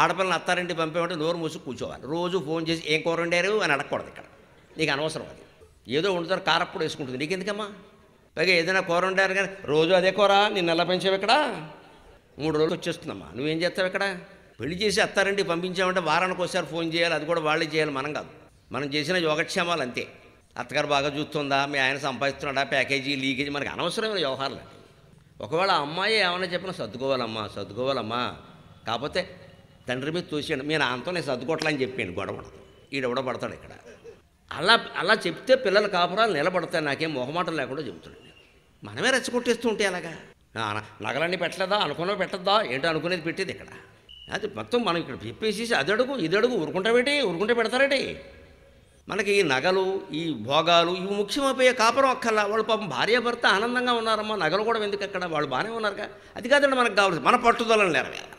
ఆడపిల్లని అత్తారింటి పంపేమంటే నోరు మూసి కూర్చోవాలి రోజు ఫోన్ చేసి ఏం కూర వండారు అని అడగకూడదు ఇక్కడ నీకు అనవసరం అది ఏదో వండుతారు కారప్పుడు వేసుకుంటుంది నీకు ఎందుకమ్మా పైగా ఏదైనా కూర వండారు కానీ రోజు అదే కూర నిన్ను ఎలా పెంచావు ఇక్కడ మూడు రోజులు వచ్చేస్తుందమ్మా నువ్వేం చేస్తావు ఇక్కడ పెళ్లి చేసి అత్తారింటికి పంపించామంటే వారానికి ఒకసారి ఫోన్ చేయాలి అది కూడా వాళ్ళే చేయాలి మనం కాదు మనం చేసిన యోగక్షేమాలు అంతే అత్తగారు బాగా చూస్తుందా మీ ఆయన సంపాదిస్తున్నాడా ప్యాకేజీ లీకేజ్ మనకి అనవసరమైన వ్యవహారాలు ఒకవేళ అమ్మాయి ఏమైనా చెప్పినా సర్దుకోవాలమ్మా సర్దుకోవాలమ్మా కాకపోతే తండ్రి మీద తోసాడు మీరు అంతనే నేను సర్దుకోవట్లని చెప్పాను గొడవడదు ఈడ పడతాడు ఇక్కడ అలా అలా చెప్తే పిల్లల కాపురాలు నిలబడతాయి నాకేం మొహమాట లేకుండా చెబుతాడు మనమే రెచ్చగొట్టేస్తూ ఉంటే అలాగా నగలన్నీ పెట్టలేదా అనుకున్నవి పెట్టద్దా ఏంటో అనుకునేది పెట్టేది ఇక్కడ అది మొత్తం మనం ఇక్కడ చెప్పేసేసి అది అడుగు ఇది అడుగు ఊరుకుంటావేటి ఊరుకుంటే పెడతారేటి మనకి ఈ నగలు ఈ భోగాలు ఇవి ముఖ్యమైపోయే కాపురం అక్కర్లా వాళ్ళు పాపం భార్య భర్త ఆనందంగా ఉన్నారమ్మా నగలు కూడా ఎందుకు అక్కడ వాళ్ళు బాగానే ఉన్నారుగా అది కాదండి మనకు కావాల్సి మన పట్టుదలని లేరవే